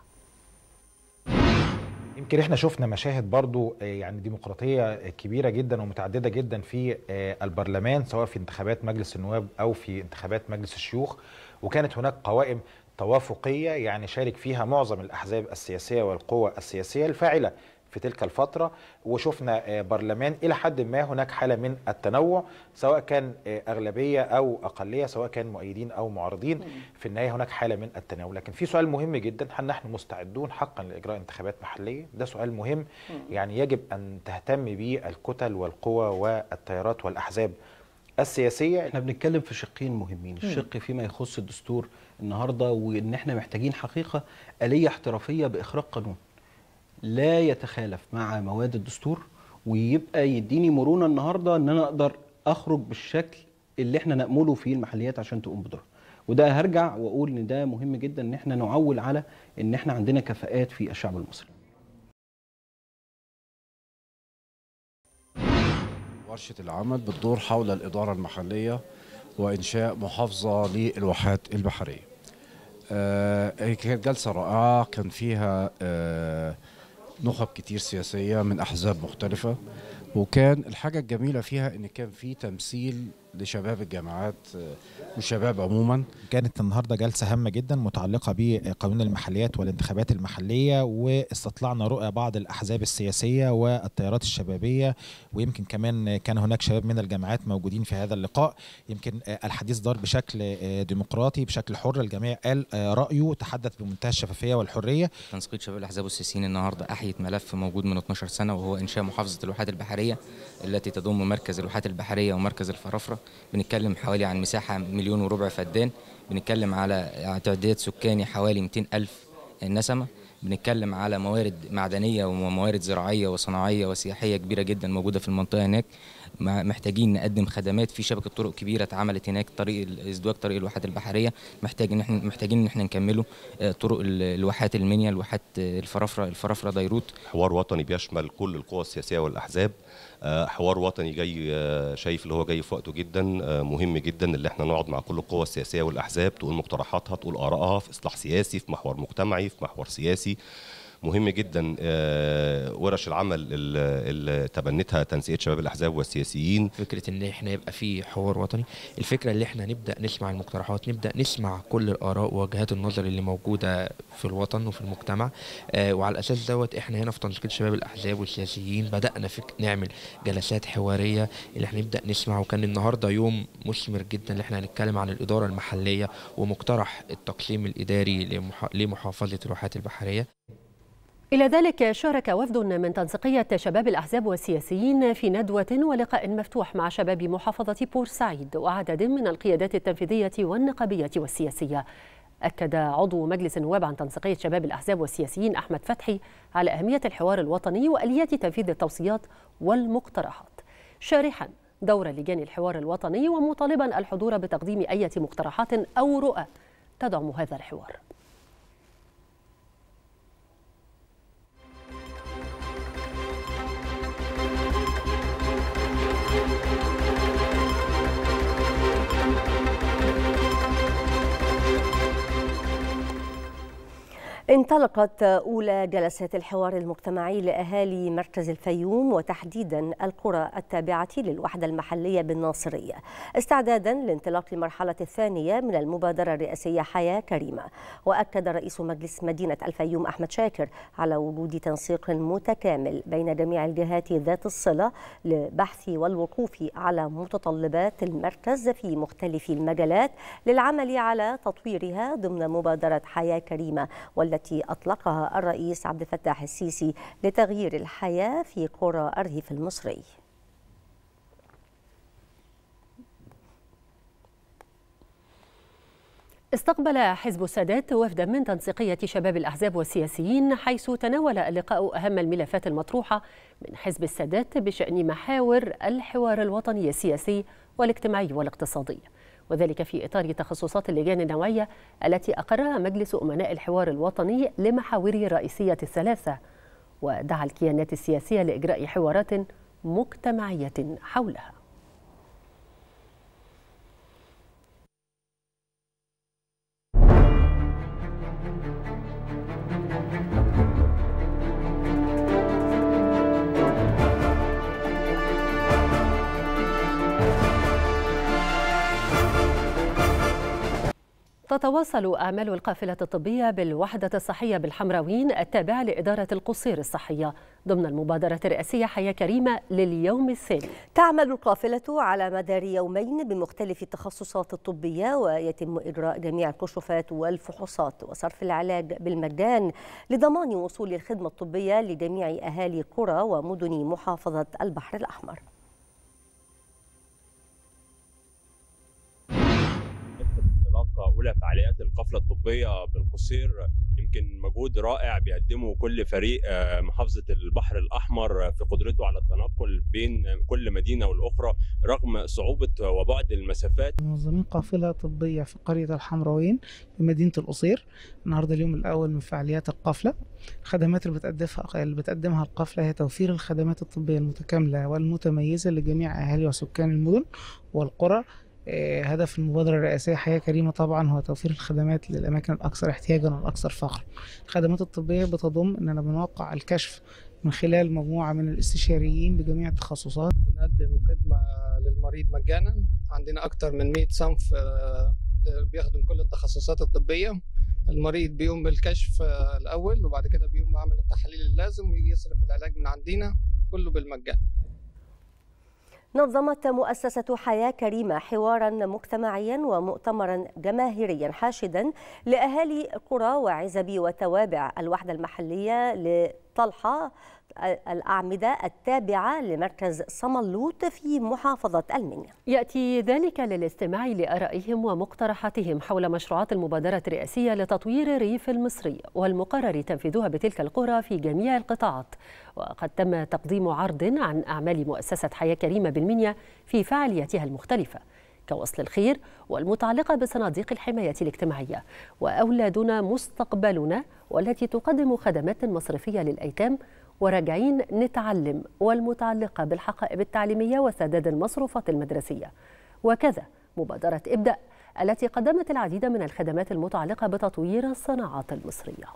G: يمكن احنا شفنا مشاهد برضو آه، يعني ديمقراطيه كبيره جدا ومتعدده جدا في آه، البرلمان سواء في انتخابات مجلس النواب او في انتخابات مجلس الشيوخ وكانت هناك قوائم توافقيه يعني شارك فيها معظم الاحزاب السياسيه والقوى السياسيه الفاعله في تلك الفترة وشفنا آه، برلمان إلى حد ما هناك حالة من التنوع سواء كان آه، أغلبية أو أقلية سواء كان مؤيدين أو معارضين في النهاية هناك حالة من التناول لكن في سؤال مهم جدا هل نحن مستعدون حقا لإجراء انتخابات محلية ده سؤال مهم يعني يجب أن تهتم به الكتل والقوى والتيارات والأحزاب السياسية احنا بنتكلم في شقين مهمين الشق فيما يخص الدستور النهاردة وإن احنا محتاجين حقيقة آلية احترافية بإخراج قانون لا يتخالف مع مواد الدستور ويبقى يديني مرونه النهارده ان انا اقدر اخرج بالشكل اللي احنا نامله فيه المحليات عشان تقوم بدورها وده هرجع واقول ان ده مهم جدا ان احنا نعول على ان احنا عندنا كفاءات في الشعب المصري
J: ورشة العمل بتدور حول الإدارة المحلية وإنشاء محافظة للواحات البحرية آه، هي كانت جلسة رائعة كان فيها آه نخب كتير سياسيه من احزاب مختلفه وكان الحاجه الجميله فيها ان كان في
G: تمثيل لشباب الجامعات آه، والشباب عموما كانت النهارده جلسه هامه جدا متعلقه بقانون المحليات والانتخابات المحليه واستطلعنا رؤى بعض الاحزاب السياسيه والتيارات الشبابيه ويمكن كمان كان هناك شباب من الجامعات موجودين في هذا اللقاء يمكن آه، الحديث دار بشكل آه، ديمقراطي بشكل حر الجميع
H: قال رايه تحدث بمنتهى الشفافيه والحريه تنسيق شباب الاحزاب والسياسيين النهارده احيت ملف موجود من 12 سنه وهو انشاء محافظه الواحات البحريه التي تضم مركز الواحات البحريه ومركز الفرافره بنتكلم حوالي عن مساحة مليون وربع فدان بنتكلم على تعداد سكاني حوالي 200 ألف نسمة بنتكلم على موارد معدنية وموارد زراعية وصناعية وسياحية كبيرة جدا موجودة في المنطقة هناك محتاجين نقدم خدمات في شبكة طرق كبيرة اتعملت هناك طريق ازدواج طريق الواحات البحرية محتاج ان احنا محتاجين ان احنا نكمله آه، طرق الواحات المنيا الواحات آه، الفرافرة الفرافرة ديروت حوار وطني بيشمل كل القوى السياسية والأحزاب آه، حوار وطني جاي آه، شايف اللي هو جاي في وقته جدا آه، مهم جدا اللي احنا نقعد مع كل القوى السياسيه والاحزاب تقول مقترحاتها تقول ارائها في اصلاح سياسي في محور مجتمعي في محور سياسي مهم جدا آه، ورش العمل اللي تبنتها تنسيقيه شباب الاحزاب والسياسيين فكره ان احنا
E: يبقى في حوار وطني الفكره اللي احنا نبدا نسمع المقترحات نبدا نسمع كل الاراء ووجهات النظر اللي موجوده في الوطن وفي المجتمع آه، وعلى الاساس دوت احنا هنا في تنسيق شباب الاحزاب والسياسيين بدانا فك نعمل جلسات حواريه اللي احنا نبدا نسمع وكان النهارده يوم مثمر جدا اللي احنا هنتكلم عن الاداره المحليه ومقترح التقسيم الاداري لمحافظه الواحات البحريه
B: إلى ذلك شارك وفد من تنسيقية شباب الأحزاب والسياسيين في ندوة ولقاء مفتوح مع شباب محافظة بورسعيد وعدد من القيادات التنفيذية والنقابية والسياسية أكد عضو مجلس النواب عن تنسيقية شباب الأحزاب والسياسيين أحمد فتحي على أهمية الحوار الوطني وآليات تنفيذ التوصيات والمقترحات شارحا دور لجان الحوار الوطني ومطالبا الحضور بتقديم أي مقترحات أو رؤى تدعم هذا الحوار
A: انطلقت أولى جلسات الحوار المجتمعي لأهالي مركز الفيوم وتحديدا القرى التابعة للوحدة المحلية بالناصرية استعدادا لانطلاق المرحلة الثانية من المبادرة الرئاسية حياة كريمة وأكد رئيس مجلس مدينة الفيوم أحمد شاكر على وجود تنسيق متكامل بين جميع الجهات ذات الصلة لبحث والوقوف على متطلبات المركز في مختلف المجالات للعمل على تطويرها ضمن مبادرة حياة كريمة وال التي أطلقها الرئيس عبد الفتاح السيسي لتغيير الحياة في قرى الريف المصري
B: استقبل حزب السادات وفدا من تنسيقية شباب الأحزاب والسياسيين حيث تناول اللقاء أهم الملفات المطروحة من حزب السادات بشأن محاور الحوار الوطني السياسي والاجتماعي والاقتصادي. وذلك في إطار تخصصات اللجان النوعية التي أقرها مجلس أمناء الحوار الوطني لمحاوره الرئيسية الثلاثة ودعا الكيانات السياسية لإجراء حوارات مجتمعية حولها تتواصل أعمال القافلة الطبية بالوحدة الصحية بالحمراوين التابعة لإدارة القصير الصحية ضمن المبادرة الرئاسية حياة كريمة لليوم الثاني تعمل القافلة على مدار
A: يومين بمختلف التخصصات الطبية ويتم إجراء جميع الكشوفات والفحوصات وصرف العلاج بالمجان لضمان وصول الخدمة الطبية لجميع أهالي قرى ومدن محافظة البحر الأحمر
F: اولى فعاليات القفله الطبيه بالقصير يمكن مجهود رائع بيقدمه كل فريق آه، محافظه البحر الاحمر في قدرته على التنقل بين كل مدينه والاخرى رغم صعوبه وبعد المسافات.
G: منظمين قافله طبيه في قريه الحمراوين بمدينه القصير النهارده اليوم الاول من فعاليات القفله الخدمات اللي بتقدمها اللي بتقدمها القفله هي توفير الخدمات الطبيه المتكامله والمتميزه لجميع اهالي وسكان المدن والقرى آه، هدف المبادرة الرئاسية حياة كريمة طبعا هو توفير الخدمات للأماكن الأكثر احتياجا والأكثر فقرا. الخدمات الطبية بتضم أننا بنوقع الكشف من خلال مجموعة من الاستشاريين بجميع التخصصات.
C: بنقدم خدمة للمريض
H: مجانا عندنا أكثر من 100 صنف آه، بيخدم كل التخصصات الطبية المريض بيقوم بالكشف آه، الأول وبعد كده بيقوم بعمل التحاليل اللازم ويجي يصرف العلاج من عندنا كله بالمجان
A: نظمت مؤسسة حياة كريمة حوارا مجتمعيا ومؤتمرا جماهيريا حاشدا لأهالي قرى وعزبي وتوابع الوحدة المحلية لطلحة الأعمدة التابعة لمركز صملوت في محافظة المنيا
B: يأتي ذلك للاستماع لآرائهم ومقترحاتهم حول مشروعات المبادرة الرئاسية لتطوير الريف المصري والمقرر تنفيذها بتلك القرى في جميع القطاعات وقد تم تقديم عرض عن أعمال مؤسسة حياة كريمة بالمنيا في فعالياتها المختلفة كوصل الخير والمتعلقة بصناديق الحماية الاجتماعية وأولادنا مستقبلنا والتي تقدم خدمات مصرفية للأيتام وراجعين نتعلم والمتعلقة بالحقائب التعليمية وسداد المصروفات المدرسية وكذا مبادرة ابدأ التي قدمت العديد من الخدمات المتعلقة بتطوير الصناعات المصرية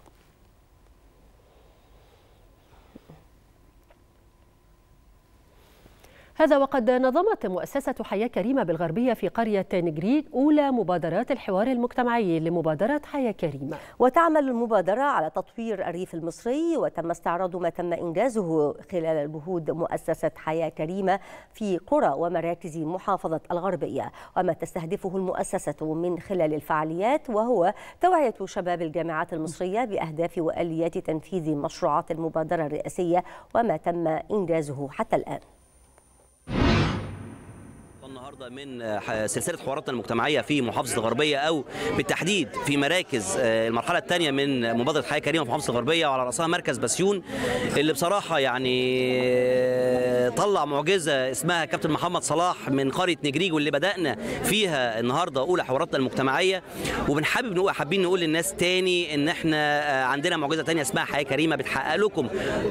B: هذا وقد نظمت مؤسسة حياة كريمة بالغربية في قرية نجريد أولى مبادرات الحوار المجتمعي لمبادرة حياة كريمة وتعمل المبادرة على تطوير الريف المصري وتم استعراض ما تم
A: إنجازه خلال جهود مؤسسة حياة كريمة في قرى ومراكز محافظة الغربية وما تستهدفه المؤسسة من خلال الفعاليات وهو توعية شباب الجامعات المصرية بأهداف وآليات تنفيذ مشروعات المبادرة الرئاسية وما تم إنجازه حتى الآن
E: النهارده من آه، سلسله حواراتنا المجتمعيه في محافظه الغربيه او بالتحديد في مراكز آه، المرحله الثانيه من مبادره حياه كريمه في محافظه الغربيه وعلى راسها مركز بسيون اللي بصراحه يعني آه، طلع معجزه اسمها كابتن محمد صلاح من قريه نجريج واللي بدانا فيها النهارده اولى حواراتنا المجتمعيه وبنحابب نقول حابين نقول للناس تاني ان احنا عندنا معجزه ثانيه اسمها حياه كريمه بتحقق لكم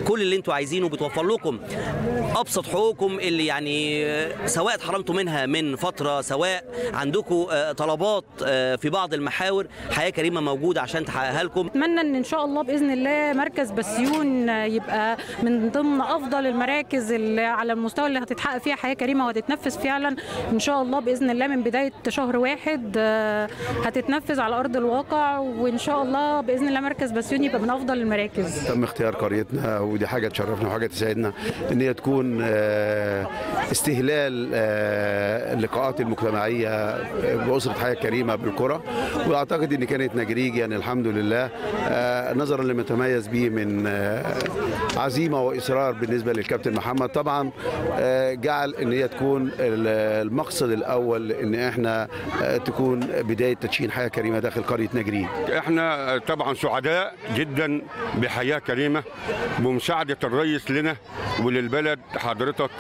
E: كل اللي انتم عايزينه وبتوفر لكم ابسط حقوقكم اللي يعني سواء اتحرمتوا منها من فتره سواء عندكم آه، طلبات آه، في بعض المحاور حياه كريمه موجوده عشان تحققها لكم
B: اتمنى ان ان شاء الله باذن الله مركز بسيون آه، يبقى من ضمن افضل المراكز اللي على المستوى اللي هتتحقق فيها حياه كريمه وهتتنفذ فعلا ان شاء الله باذن الله من بدايه شهر واحد هتتنفذ على ارض الواقع وان شاء الله باذن الله مركز بسيون يبقى من افضل المراكز
J: تم اختيار قريتنا ودي حاجه تشرفنا وحاجه تسعدنا ان هي تكون استهلال اللقاءات المجتمعيه باسره حياه كريمه بالكره واعتقد ان كانت نجريج يعني الحمد لله آه، نظرا لما تميز به من آه، عزيمه واصرار بالنسبه للكابتن محمد طبعا آه، جعل ان هي تكون المقصد الاول ان احنا تكون بدايه تدشين حياه كريمه داخل قريه نجريج
A: احنا طبعا سعداء جدا بحياه كريمه بمساعده الرئيس لنا وللبلد حضرتك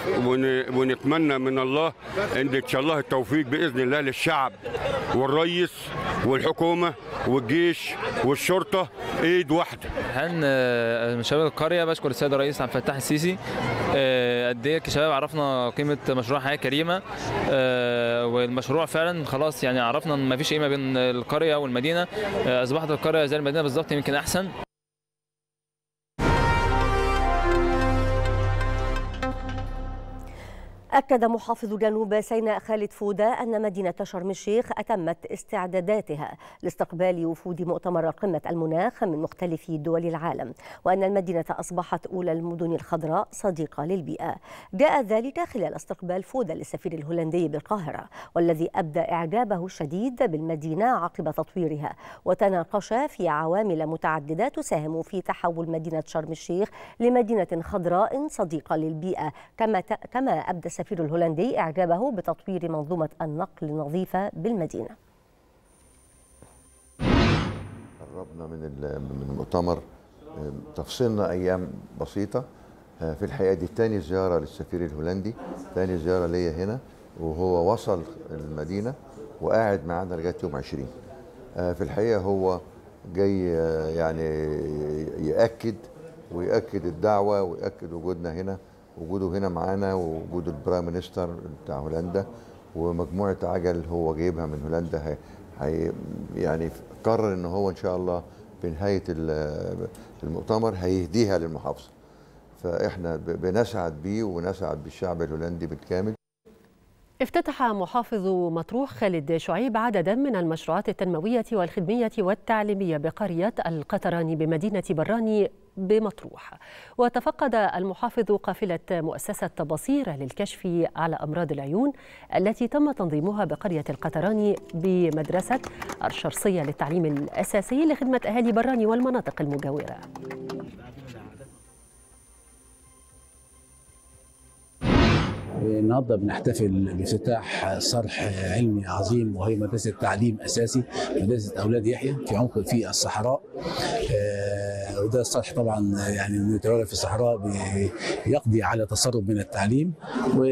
A: ونتمنى من الله ان شاء
H: الله التوفيق باذن الله للشعب والريس والحكومه والجيش والشرطه ايد واحده. هن آه، شباب القريه بشكر السيد الرئيس عبد الفتاح السيسي آه، قد ايه كشباب عرفنا قيمه مشروع حياه كريمه آه، والمشروع فعلا خلاص يعني عرفنا ان ما فيش قيمه بين القريه والمدينه اصبحت القريه زي المدينه بالظبط يمكن احسن
A: أكد محافظ جنوب سيناء خالد فودة أن مدينة شرم الشيخ أتمت استعداداتها لاستقبال وفود مؤتمر قمة المناخ من مختلف دول العالم وأن المدينة أصبحت أولى المدن الخضراء صديقة للبيئة جاء ذلك خلال استقبال فودة للسفير الهولندي بالقاهرة والذي أبدى إعجابه الشديد بالمدينة عقب تطويرها وتناقش في عوامل متعددة تساهم في تحول مدينة شرم الشيخ لمدينة خضراء صديقة للبيئة كما كما أبدى السفير الهولندي إعجابه بتطوير منظومة النقل النظيفة بالمدينة
C: قربنا من المؤتمر تفصيلنا أيام بسيطة آه، في الحقيقة دي تاني زيارة للسفير الهولندي تاني زيارة ليا هنا وهو وصل المدينة وقاعد معانا لغاية يوم 20 آه، في الحقيقة هو جاي آه، يعني يأكد ويأكد الدعوة ويأكد وجودنا هنا وجوده هنا معانا ووجود البرايم مينستر بتاع هولندا ومجموعه عجل هو جايبها من هولندا هي هي يعني قرر ان هو ان شاء الله في نهايه المؤتمر هيهديها للمحافظه فاحنا بنسعد بيه ونسعد بالشعب الهولندي بالكامل
B: افتتح محافظ مطروح خالد شعيب عددا من المشروعات التنموية والخدمية والتعليمية بقرية القطراني بمدينة براني بمطروح وتفقد المحافظ قافلة مؤسسة بصيرة للكشف على أمراض العيون التي تم تنظيمها بقرية القطراني بمدرسة الشرصية للتعليم الأساسي لخدمة أهالي براني والمناطق المجاورة
J: النهارده بنحتفل بافتتاح صرح علمي عظيم وهي مدرسه تعليم اساسي مدرسه اولاد يحيى في عمق في الصحراء آه، وده الصرح طبعا يعني متواجد في الصحراء بيقضي على تسرب من التعليم و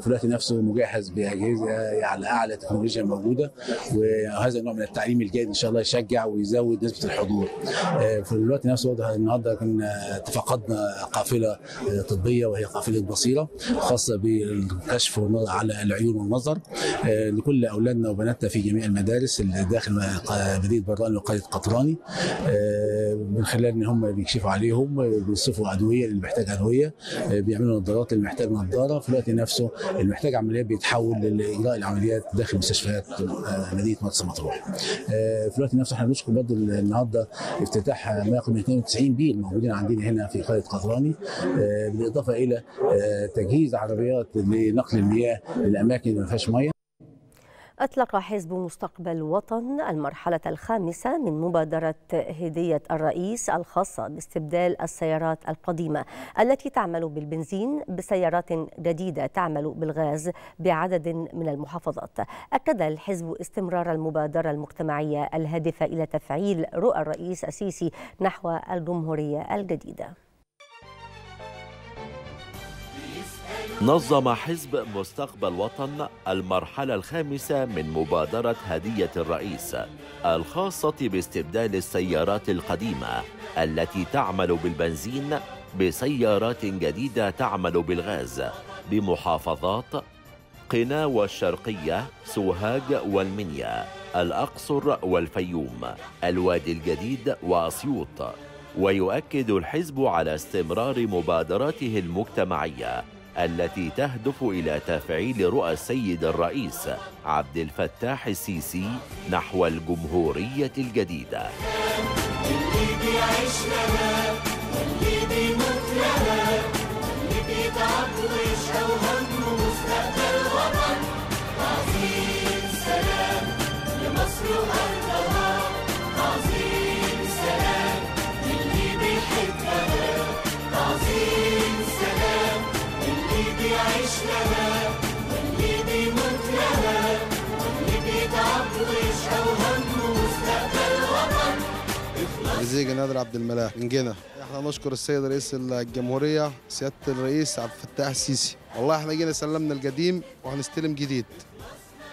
J: في الوقت نفسه مجهز باجهزه على اعلى تكنولوجيا موجوده وهذا النوع من التعليم الجيد ان شاء الله يشجع ويزود نسبه الحضور آه، في الوقت نفسه النهارده كنا تفقدنا قافله آه، طبيه وهي قافله بصيره خاصه بالكشف على العيون والنظر آه، لكل اولادنا وبناتنا في جميع المدارس اللي داخل مدينه برلان وقريه قطراني من خلال ان هم بيكشفوا عليهم بيصفوا ادويه اللي محتاج ادويه بيعملوا نظارات اللي محتاج نظاره في الوقت نفسه المحتاج عمليات بيتحول لاجراء العمليات داخل مستشفيات آه، مدينه مرسى مطروح. آه، في الوقت نفسه احنا بنشكر برضه النهارده افتتاح ما يقرب من 92 بيل موجودين عندنا هنا في قريه قطراني آه، بالاضافه الى تجهيز عربيات لنقل المياه للاماكن اللي ما فيهاش ميه
A: أطلق حزب مستقبل وطن المرحلة الخامسة من مبادرة هدية الرئيس الخاصة باستبدال السيارات القديمة التي تعمل بالبنزين بسيارات جديدة تعمل بالغاز بعدد من المحافظات أكد الحزب استمرار المبادرة المجتمعية الهادفة إلى تفعيل رؤى الرئيس السيسي نحو الجمهورية الجديدة
E: نظم حزب مستقبل وطن المرحلة الخامسة من مبادرة هدية الرئيس الخاصة باستبدال السيارات القديمة التي تعمل بالبنزين بسيارات جديدة تعمل بالغاز بمحافظات قنا والشرقية سوهاج والمنيا الأقصر والفيوم الوادي الجديد وأسيوط ويؤكد الحزب على استمرار مبادراته المجتمعيه التي تهدف إلى تفعيل رؤى السيد الرئيس عبد الفتاح السيسي نحو الجمهورية الجديدة
K: اللي بيعيش لنا واللي بيموت لنا
H: زيجي نادر عبد الملاك جنة احنا نشكر السيد رئيس الجمهوريه سياده الرئيس عبد الفتاح السيسي والله احنا جينا سلمنا القديم وهنستلم جديد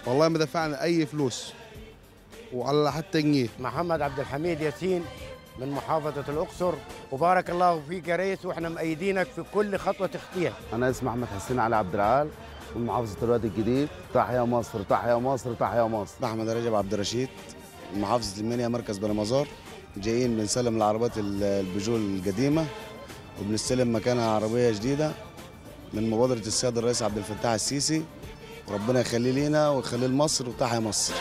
H: والله ما دفعنا اي فلوس وعلى حتى جنيه محمد
J: عبد الحميد ياسين من محافظة الأقصر وبارك الله فيك يا ريس وإحنا مأيدينك في كل خطوة تخطيها أنا اسمي أحمد حسين علي عبد العال من محافظة الوادي الجديد تحيا مصر تحيا مصر تحيا مصر أحمد رجب عبد الرشيد محافظة المنيا مركز
D: بلمازار جايين بنسلم العربات البيجو القديمه وبنستلم مكانها عربيه جديده من مبادره السيد الرئيس عبد الفتاح السيسي ربنا يخليه لينا ويخليه لمصر وتحيا مصر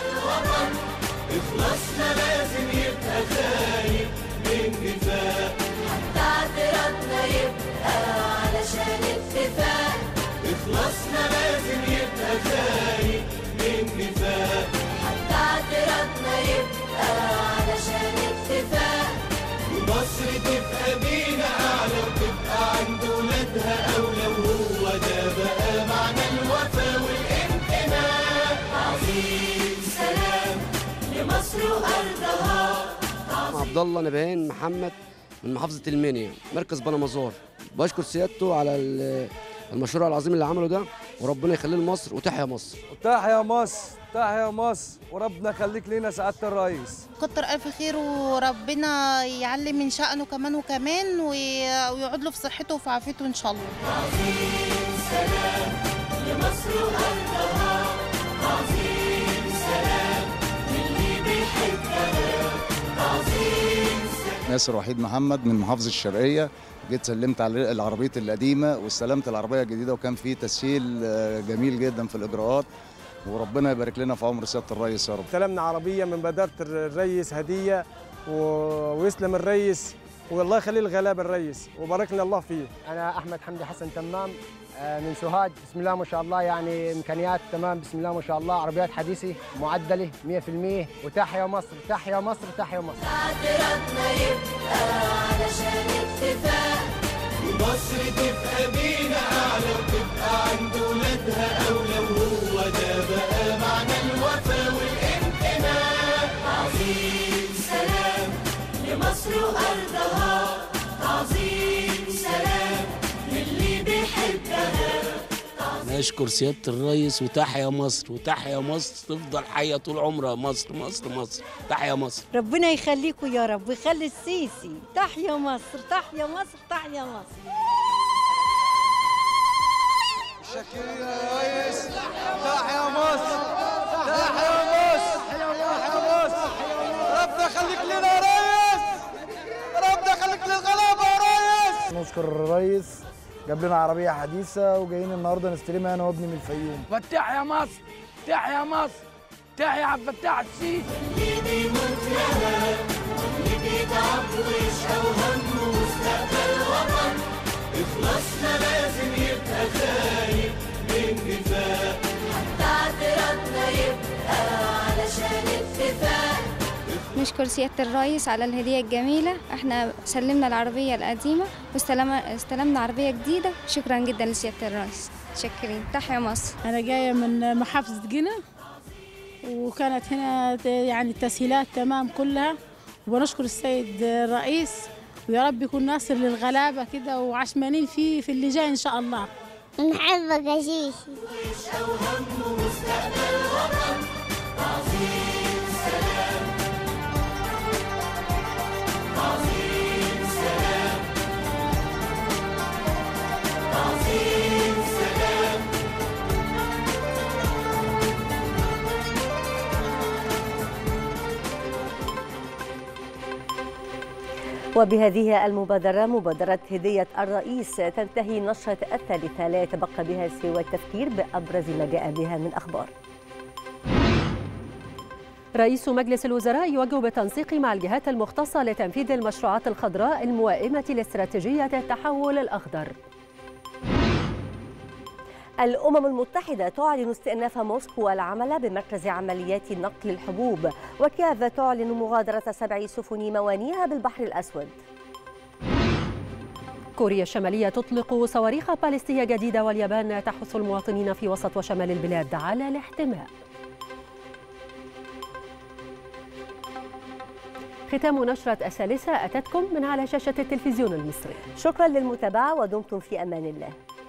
K: أو لو هو ده بقى معنى الوفا والانتماء عظيم سلام لمصر وأرضها
H: عبد
E: الله نبهان محمد من محافظة المنيا مركز بنمازور بشكر سيادته على المشروع العظيم اللي عمله ده وربنا يخليه لمصر وتحيا مصر
K: تحيا مصر تحيا مصر وربنا يخليك لينا سعاده الرئيس
B: كتر الف خير وربنا يعلي من شأنه كمان وكمان ويقعد له في صحته وفي عافيته ان شاء الله
I: عظيم سلام لمصر وأهلها
K: عظيم سلام للي بيحبها
J: عظيم سلام ناصر وحيد محمد من محافظه الشرقيه جيت سلمت على
H: العربيه القديمه واستلمت العربيه الجديده وكان في تسهيل آه، جميل جدا في الاجراءات وربنا يبارك لنا في عمر سياده الريس يا رب. استلمنا عربيه من بداره الريس هديه ويسلم الريس والله يخلي الغلاب الريس وباركنا الله فيه انا احمد حمدي حسن تمام آه، من سوهاج بسم الله ما شاء الله يعني امكانيات تمام بسم الله ما شاء الله عربيات حديثه معدله 100% وتحيا مصر تحيا مصر تحيا مصر
K: اعتراضنا يبقى علشان اتفاق ومصر تبقى بينا اعلى وتبقى عند ولادها اولى وهو ده بقى معنى الوفاء والانتماء عظيم سلام لمصر وارض
E: اشكر سياده الريس وتحيا مصر وتحيا مصر تفضل حيه طول عمرها مصر مصر مصر تحيا مصر ربنا
A: يخليكم يا رب ويخلي السيسي تحيا مصر تحيا مصر تحيا مصر
I: شاكرين يا ريس تحيا
K: مصر تحيا مصر تحيا مصر ربنا يخليك
I: لنا يا ريس ربنا يخليك للغلابه يا ريس
J: نشكر الريس جاب لنا عربيه حديثه وجايين النهارده نستلمها انا وابني من الفيوم فتح يا مصر
K: فتح يا مصر فتح يا عبد الفتاح السيسي اللي بيموت لها اللي بيتعب ويشقى وهمه مستقبل وطن إخلاصنا لازم يبقى خايف
E: نشكر سيادة الرئيس على الهدية الجميلة احنا سلمنا العربية القديمة واستلمنا عربية جديدة شكرا جدا لسيادة الرئيس متشكرين تحيا مصر أنا جاية من
G: محافظة جنة وكانت هنا يعني التسهيلات تمام كلها ونشكر السيد الرئيس ويا رب يكون ناصر للغلابة كده وعشمانين فيه في اللي جاي إن شاء الله نحبك يا عظيم
I: وبهذه
A: المبادرة مبادرة هدية الرئيس تنتهي نشرة الثالثة لا يتبقى بها سوى التفكير بأبرز ما جاء بها من أخبار
B: رئيس مجلس الوزراء يوجه بالتنسيق مع الجهات المختصة لتنفيذ المشروعات الخضراء الموائمة لاستراتيجية التحول الأخضر
A: الأمم المتحدة تعلن استئناف موسكو العمل بمركز عمليات نقل الحبوب وكيف تعلن مغادرة سبع سفن موانيها بالبحر الأسود
B: كوريا الشمالية تطلق صواريخ باليستية جديدة واليابان تحث المواطنين في وسط وشمال البلاد على الاحتماء ختام نشرة الثالثة أتتكم من على شاشة التلفزيون المصري شكرا للمتابعة ودمتم في أمان الله